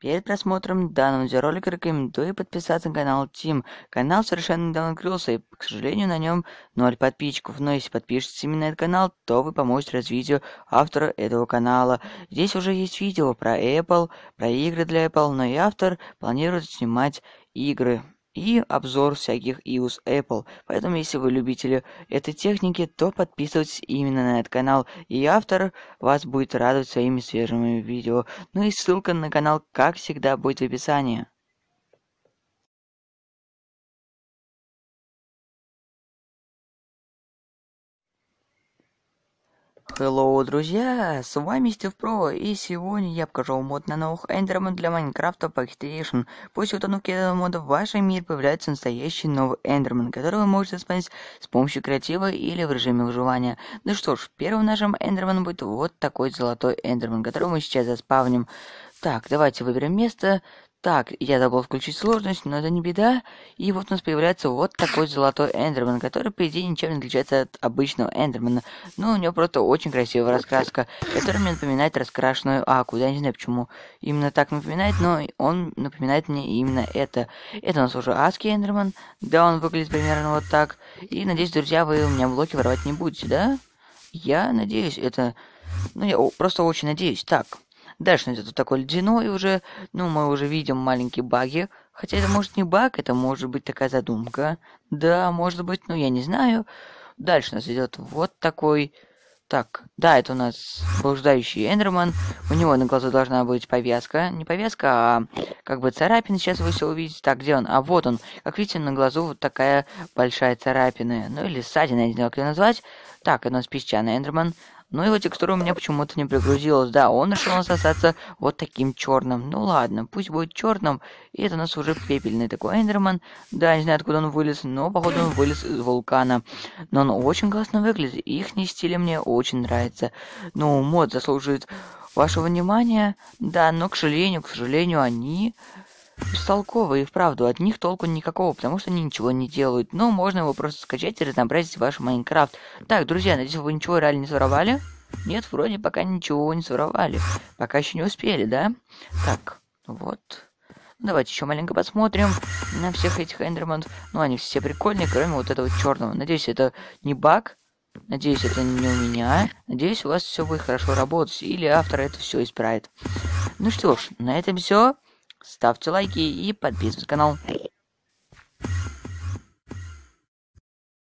Перед просмотром данного видеоролика рекомендую подписаться на канал Тим. Канал совершенно недавно открылся, и, к сожалению, на нем ноль подписчиков. Но если подпишетесь именно на этот канал, то вы поможете развитию автора этого канала. Здесь уже есть видео про Apple, про игры для Apple, но и автор планирует снимать игры и обзор всяких iOS Apple. Поэтому, если вы любители этой техники, то подписывайтесь именно на этот канал, и автор вас будет радовать своими свежими видео. Ну и ссылка на канал, как всегда, будет в описании. Hello, друзья! С вами Стив Про, и сегодня я покажу мод на новых эндермен для Майнкрафта Playstation. После установки этого мода в вашем мире появляется настоящий новый эндермен, который вы можете спасти с помощью креатива или в режиме выживания. Ну что ж, первым нашим эндерменом будет вот такой золотой эндермен, который мы сейчас заспавним. Так, давайте выберем место. Так, я забыл включить сложность, но это не беда. И вот у нас появляется вот такой золотой Эндерман, который, по идее, ничем не отличается от обычного эндермена. Но у него просто очень красивая раскраска, которая мне напоминает раскрашенную Аку. Я не знаю, почему именно так напоминает, но он напоминает мне именно это. Это у нас уже Аски Эндерман. Да, он выглядит примерно вот так. И, надеюсь, друзья, вы у меня блоки воровать не будете, да? Я надеюсь, это... Ну, я просто очень надеюсь. Так, Дальше идет вот такой и уже, ну, мы уже видим маленькие баги, хотя это может не баг, это может быть такая задумка, да, может быть, ну, я не знаю. Дальше у нас идет вот такой, так, да, это у нас блуждающий Эндерман. У него на глазу должна быть повязка. Не повязка, а как бы царапина. Сейчас вы все увидите. Так, где он? А вот он. Как видите, на глазу вот такая большая царапина. Ну или ссадина, я не знаю, как ее назвать. Так, это у нас песчаный Эндерман. Но его текстура у меня почему-то не пригрузилась, Да, он решил остаться вот таким черным. Ну ладно, пусть будет черным. И это у нас уже пепельный такой Эндерман. Да, не знаю, откуда он вылез, но походу он вылез из вулкана. Но он очень классно выглядит. их стиль мне очень нравится. Ну, мод заслуживает вашего внимания. Да, но, к сожалению, к сожалению, они и вправду, от них толку никакого, потому что они ничего не делают. Но ну, можно его просто скачать и разнообразить ваш Майнкрафт. Так, друзья, надеюсь, вы ничего реально не своровали? Нет, вроде пока ничего не своровали. Пока еще не успели, да? Так, вот. Давайте еще маленько посмотрим на всех этих эндерманов. Ну, они все прикольные, кроме вот этого черного. Надеюсь, это не баг. Надеюсь, это не у меня. Надеюсь, у вас все будет хорошо работать. Или автор это все исправит. Ну что ж, на этом все ставьте лайки и подписывайтесь на канал.